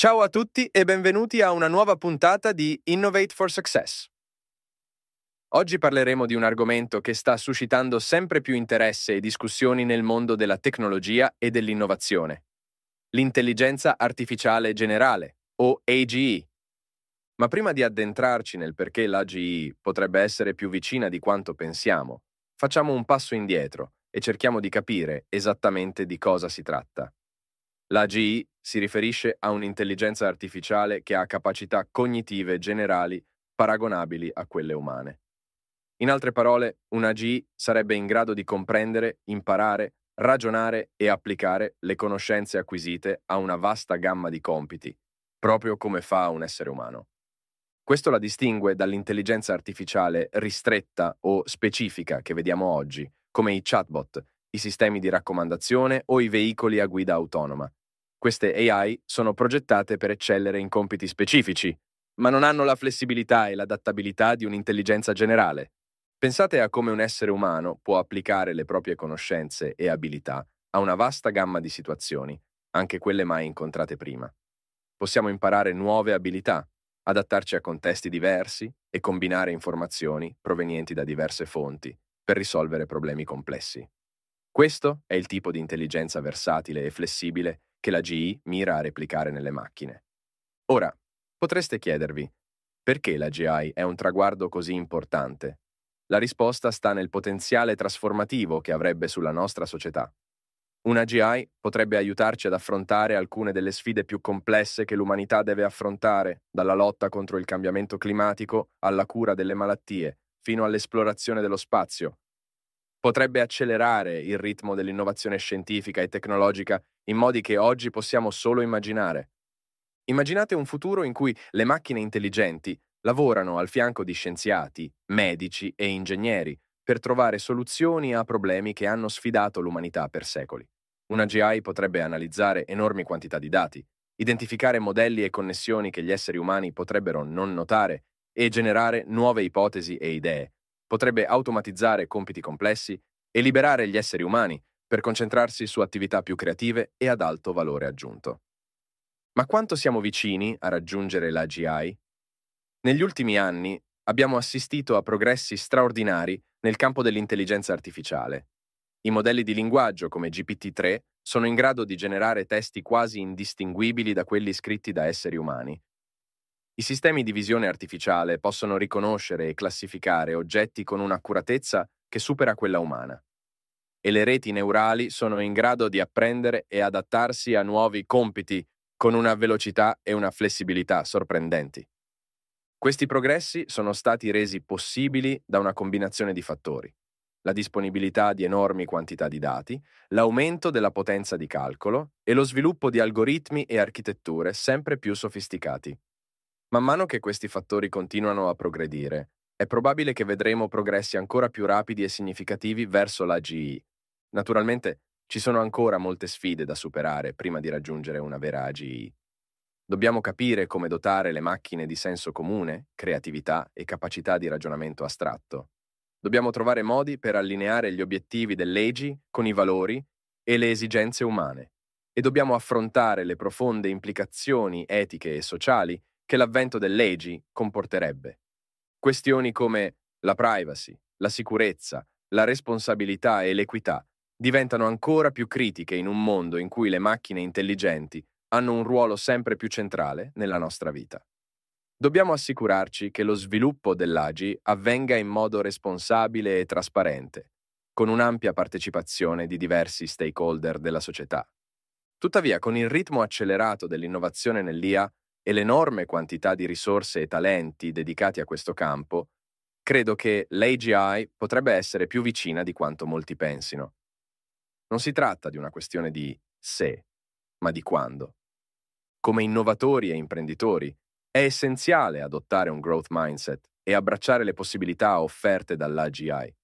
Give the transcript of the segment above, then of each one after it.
Ciao a tutti e benvenuti a una nuova puntata di Innovate for Success. Oggi parleremo di un argomento che sta suscitando sempre più interesse e discussioni nel mondo della tecnologia e dell'innovazione, l'intelligenza artificiale generale, o AGE. Ma prima di addentrarci nel perché l'AGE potrebbe essere più vicina di quanto pensiamo, facciamo un passo indietro e cerchiamo di capire esattamente di cosa si tratta. La GI si riferisce a un'intelligenza artificiale che ha capacità cognitive generali paragonabili a quelle umane. In altre parole, una GI sarebbe in grado di comprendere, imparare, ragionare e applicare le conoscenze acquisite a una vasta gamma di compiti, proprio come fa un essere umano. Questo la distingue dall'intelligenza artificiale ristretta o specifica che vediamo oggi, come i chatbot, i sistemi di raccomandazione o i veicoli a guida autonoma, queste AI sono progettate per eccellere in compiti specifici, ma non hanno la flessibilità e l'adattabilità di un'intelligenza generale. Pensate a come un essere umano può applicare le proprie conoscenze e abilità a una vasta gamma di situazioni, anche quelle mai incontrate prima. Possiamo imparare nuove abilità, adattarci a contesti diversi e combinare informazioni provenienti da diverse fonti per risolvere problemi complessi. Questo è il tipo di intelligenza versatile e flessibile che la GE mira a replicare nelle macchine. Ora, potreste chiedervi, perché la GI è un traguardo così importante? La risposta sta nel potenziale trasformativo che avrebbe sulla nostra società. Una GI potrebbe aiutarci ad affrontare alcune delle sfide più complesse che l'umanità deve affrontare, dalla lotta contro il cambiamento climatico alla cura delle malattie, fino all'esplorazione dello spazio, potrebbe accelerare il ritmo dell'innovazione scientifica e tecnologica in modi che oggi possiamo solo immaginare. Immaginate un futuro in cui le macchine intelligenti lavorano al fianco di scienziati, medici e ingegneri per trovare soluzioni a problemi che hanno sfidato l'umanità per secoli. Una GI potrebbe analizzare enormi quantità di dati, identificare modelli e connessioni che gli esseri umani potrebbero non notare e generare nuove ipotesi e idee, potrebbe automatizzare compiti complessi e liberare gli esseri umani per concentrarsi su attività più creative e ad alto valore aggiunto. Ma quanto siamo vicini a raggiungere la GI? Negli ultimi anni abbiamo assistito a progressi straordinari nel campo dell'intelligenza artificiale. I modelli di linguaggio come GPT-3 sono in grado di generare testi quasi indistinguibili da quelli scritti da esseri umani, i sistemi di visione artificiale possono riconoscere e classificare oggetti con un'accuratezza che supera quella umana. E le reti neurali sono in grado di apprendere e adattarsi a nuovi compiti con una velocità e una flessibilità sorprendenti. Questi progressi sono stati resi possibili da una combinazione di fattori. La disponibilità di enormi quantità di dati, l'aumento della potenza di calcolo e lo sviluppo di algoritmi e architetture sempre più sofisticati. Man mano che questi fattori continuano a progredire, è probabile che vedremo progressi ancora più rapidi e significativi verso la AGI. Naturalmente ci sono ancora molte sfide da superare prima di raggiungere una vera AGI. Dobbiamo capire come dotare le macchine di senso comune, creatività e capacità di ragionamento astratto. Dobbiamo trovare modi per allineare gli obiettivi dell'AGI con i valori e le esigenze umane e dobbiamo affrontare le profonde implicazioni etiche e sociali che l'avvento delle comporterebbe. Questioni come la privacy, la sicurezza, la responsabilità e l'equità diventano ancora più critiche in un mondo in cui le macchine intelligenti hanno un ruolo sempre più centrale nella nostra vita. Dobbiamo assicurarci che lo sviluppo dell'AGI avvenga in modo responsabile e trasparente, con un'ampia partecipazione di diversi stakeholder della società. Tuttavia, con il ritmo accelerato dell'innovazione nell'IA, e l'enorme quantità di risorse e talenti dedicati a questo campo, credo che l'AGI potrebbe essere più vicina di quanto molti pensino. Non si tratta di una questione di se, ma di quando. Come innovatori e imprenditori, è essenziale adottare un growth mindset e abbracciare le possibilità offerte dall'AGI.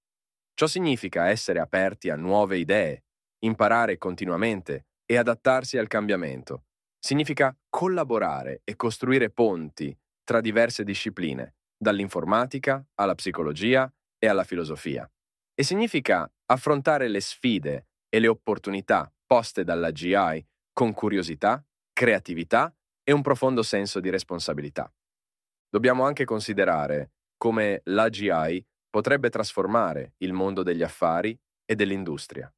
Ciò significa essere aperti a nuove idee, imparare continuamente e adattarsi al cambiamento, Significa collaborare e costruire ponti tra diverse discipline, dall'informatica alla psicologia e alla filosofia. E significa affrontare le sfide e le opportunità poste dalla GI con curiosità, creatività e un profondo senso di responsabilità. Dobbiamo anche considerare come l'AGI potrebbe trasformare il mondo degli affari e dell'industria.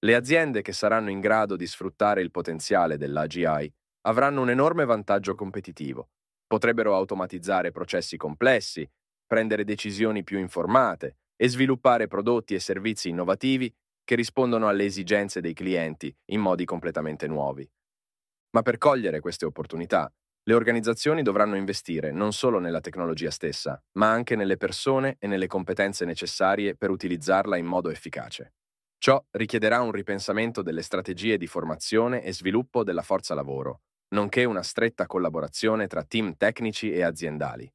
Le aziende che saranno in grado di sfruttare il potenziale dell'AGI avranno un enorme vantaggio competitivo. Potrebbero automatizzare processi complessi, prendere decisioni più informate e sviluppare prodotti e servizi innovativi che rispondono alle esigenze dei clienti in modi completamente nuovi. Ma per cogliere queste opportunità, le organizzazioni dovranno investire non solo nella tecnologia stessa, ma anche nelle persone e nelle competenze necessarie per utilizzarla in modo efficace. Ciò richiederà un ripensamento delle strategie di formazione e sviluppo della forza lavoro, nonché una stretta collaborazione tra team tecnici e aziendali.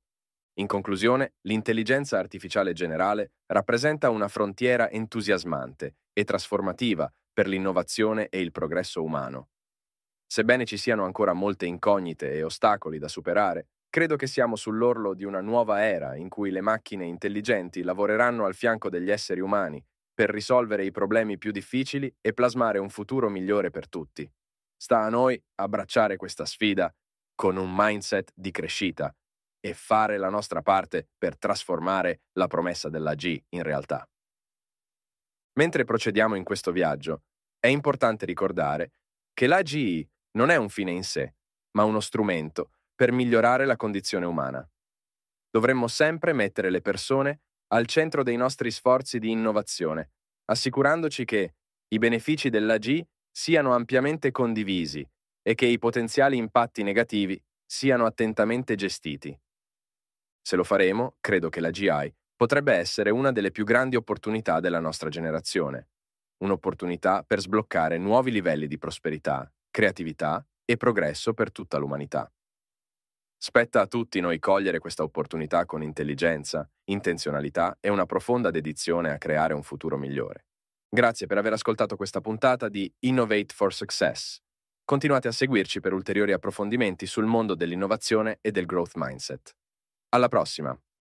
In conclusione, l'intelligenza artificiale generale rappresenta una frontiera entusiasmante e trasformativa per l'innovazione e il progresso umano. Sebbene ci siano ancora molte incognite e ostacoli da superare, credo che siamo sull'orlo di una nuova era in cui le macchine intelligenti lavoreranno al fianco degli esseri umani per risolvere i problemi più difficili e plasmare un futuro migliore per tutti. Sta a noi abbracciare questa sfida con un mindset di crescita e fare la nostra parte per trasformare la promessa della G in realtà. Mentre procediamo in questo viaggio, è importante ricordare che la GI non è un fine in sé, ma uno strumento per migliorare la condizione umana. Dovremmo sempre mettere le persone al centro dei nostri sforzi di innovazione, assicurandoci che i benefici della G siano ampiamente condivisi e che i potenziali impatti negativi siano attentamente gestiti. Se lo faremo, credo che la GI potrebbe essere una delle più grandi opportunità della nostra generazione, un'opportunità per sbloccare nuovi livelli di prosperità, creatività e progresso per tutta l'umanità. Spetta a tutti noi cogliere questa opportunità con intelligenza, intenzionalità e una profonda dedizione a creare un futuro migliore. Grazie per aver ascoltato questa puntata di Innovate for Success. Continuate a seguirci per ulteriori approfondimenti sul mondo dell'innovazione e del growth mindset. Alla prossima!